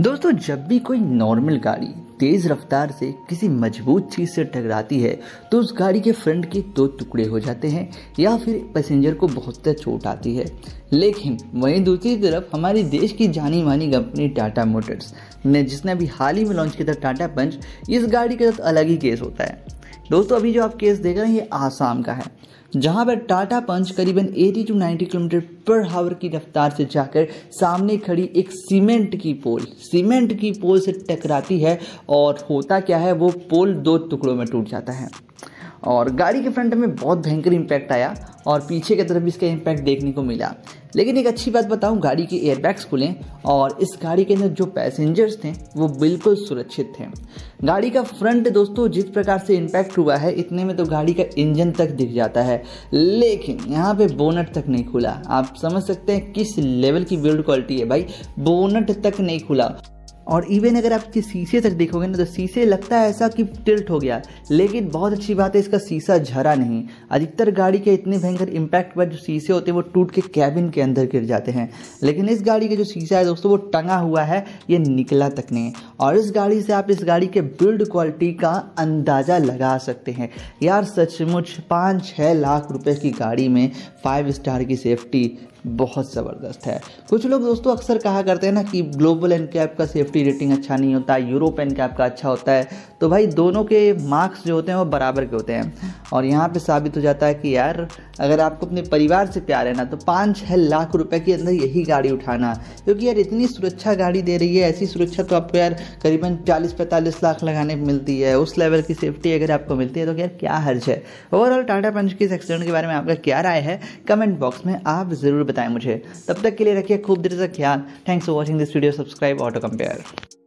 दोस्तों जब भी कोई नॉर्मल गाड़ी तेज़ रफ्तार से किसी मजबूत चीज़ से टकराती है तो उस गाड़ी के फ्रंट के दो टुकड़े हो जाते हैं या फिर पैसेंजर को बहुत ज़्यादा चोट आती है लेकिन वहीं दूसरी तरफ हमारे देश की जानी मानी कंपनी टाटा मोटर्स ने जिसने अभी हाल ही में लॉन्च किया था टाटा पंच इस गाड़ी के साथ अलग ही केस होता है दोस्तों अभी जो आप केस देख रहे हैं ये आसाम का है जहां पर टाटा पंच करीबन 80 टू 90 किलोमीटर पर हावर की रफ्तार से जाकर सामने खड़ी एक सीमेंट की पोल सीमेंट की पोल से टकराती है और होता क्या है वो पोल दो टुकड़ों में टूट जाता है और गाड़ी के फ्रंट में बहुत भयंकर इम्पैक्ट आया और पीछे की तरफ भी इसका इम्पैक्ट देखने को मिला लेकिन एक अच्छी बात बताऊं गाड़ी के एयरबैग्स खुले और इस गाड़ी के अंदर जो पैसेंजर्स थे वो बिल्कुल सुरक्षित थे गाड़ी का फ्रंट दोस्तों जिस प्रकार से इम्पैक्ट हुआ है इतने में तो गाड़ी का इंजन तक दिख जाता है लेकिन यहाँ पे बोनट तक नहीं खुला आप समझ सकते हैं किस लेवल की बिल्ड क्वालिटी है भाई बोनट तक नहीं खुला और इवन अगर आप इस शीशे तक देखोगे ना तो शीशे लगता है ऐसा कि टिल्ट हो गया लेकिन बहुत अच्छी बात है इसका शीशा झरा नहीं अधिकतर गाड़ी के इतने भयंकर इम्पैक्ट पर जो शीशे होते हैं वो टूट के कैबिन के अंदर गिर जाते हैं लेकिन इस गाड़ी का जो शीशा है दोस्तों वो टंगा हुआ है ये निकला तक नहीं और इस गाड़ी से आप इस गाड़ी के बिल्ड क्वालिटी का अंदाज़ा लगा सकते हैं यार सचमुच पाँच छः लाख रुपये की गाड़ी में फाइव स्टार की सेफ्टी बहुत ज़बरदस्त है कुछ लोग दोस्तों अक्सर कहा करते हैं ना कि ग्लोबल एन कैप का सेफ्टी रेटिंग अच्छा नहीं होता यूरोप एन कैप का अच्छा होता है तो भाई दोनों के मार्क्स जो होते हैं वो बराबर के होते हैं और यहाँ पे साबित हो जाता है कि यार अगर आपको अपने परिवार से प्यार है ना तो पाँच छः लाख रुपए के अंदर यही गाड़ी उठाना क्योंकि यार इतनी सुरक्षा गाड़ी दे रही है ऐसी सुरक्षा तो आपको यार करीबन चालीस पैंतालीस लाख लगाने मिलती है उस लेवल की सेफ्टी अगर आपको मिलती है तो यार क्या हर्ज है ओवरऑल टाटा पंच के इस एक्सीडेंट के बारे में आपका क्या राय है कमेंट बॉक्स में आप ज़रूर बताएं मुझे तब तक के लिए रखिए खूब देर तक ख्याल thanks for watching this video subscribe auto compare